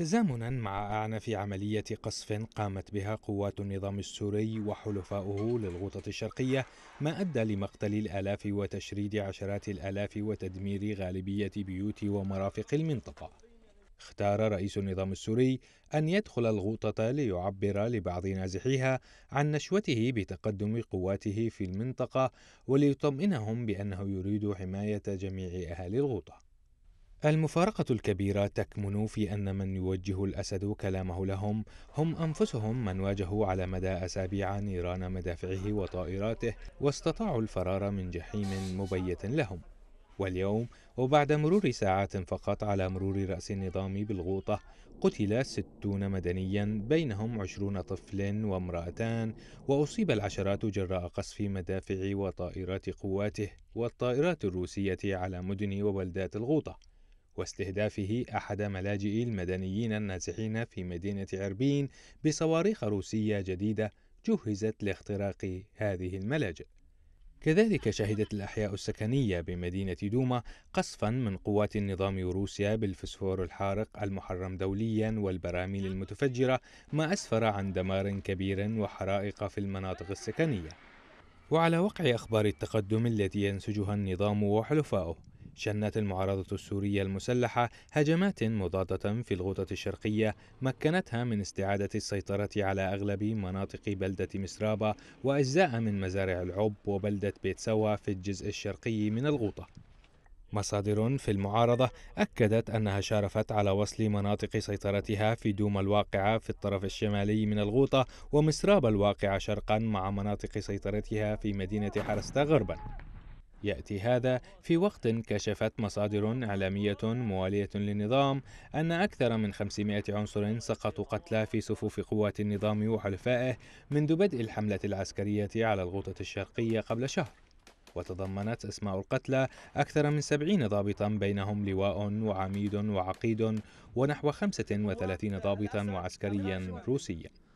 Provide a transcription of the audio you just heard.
تزامنا مع أعنف عملية قصف قامت بها قوات النظام السوري وحلفاؤه للغوطة الشرقية ما أدى لمقتل الآلاف وتشريد عشرات الآلاف وتدمير غالبية بيوت ومرافق المنطقة اختار رئيس النظام السوري أن يدخل الغوطة ليعبر لبعض نازحيها عن نشوته بتقدم قواته في المنطقة وليطمئنهم بأنه يريد حماية جميع أهالي الغوطة المفارقة الكبيرة تكمن في أن من يوجه الأسد كلامه لهم هم أنفسهم من واجهوا على مدى أسابيع نيران مدافعه وطائراته واستطاعوا الفرار من جحيم مبيت لهم واليوم وبعد مرور ساعات فقط على مرور رأس النظام بالغوطة قتل ستون مدنيا بينهم عشرون طفل وامرأتان وأصيب العشرات جراء قصف مدافع وطائرات قواته والطائرات الروسية على مدن وبلدات الغوطة واستهدافه أحد ملاجئ المدنيين النازحين في مدينة عربين بصواريخ روسية جديدة جهزت لاختراق هذه الملاجئ. كذلك شهدت الأحياء السكنية بمدينة دوما قصفا من قوات النظام روسيا بالفسفور الحارق المحرم دوليا والبراميل المتفجرة ما أسفر عن دمار كبير وحرائق في المناطق السكنية وعلى وقع أخبار التقدم التي ينسجها النظام وحلفائه شنت المعارضة السورية المسلحة هجمات مضادة في الغوطة الشرقية مكنتها من استعادة السيطرة على أغلب مناطق بلدة مسرابة وأجزاء من مزارع العب وبلدة بيت سوا في الجزء الشرقي من الغوطة مصادر في المعارضة أكدت أنها شارفت على وصل مناطق سيطرتها في دوم الواقعة في الطرف الشمالي من الغوطة ومسراب الواقعة شرقا مع مناطق سيطرتها في مدينة حرستا غربا يأتي هذا في وقت كشفت مصادر إعلامية موالية للنظام أن أكثر من 500 عنصر سقطوا قتلى في صفوف قوات النظام وحلفائه منذ بدء الحملة العسكرية على الغوطة الشرقية قبل شهر وتضمنت أسماء القتلى أكثر من 70 ضابطا بينهم لواء وعميد وعقيد ونحو 35 ضابطا وعسكريا روسيا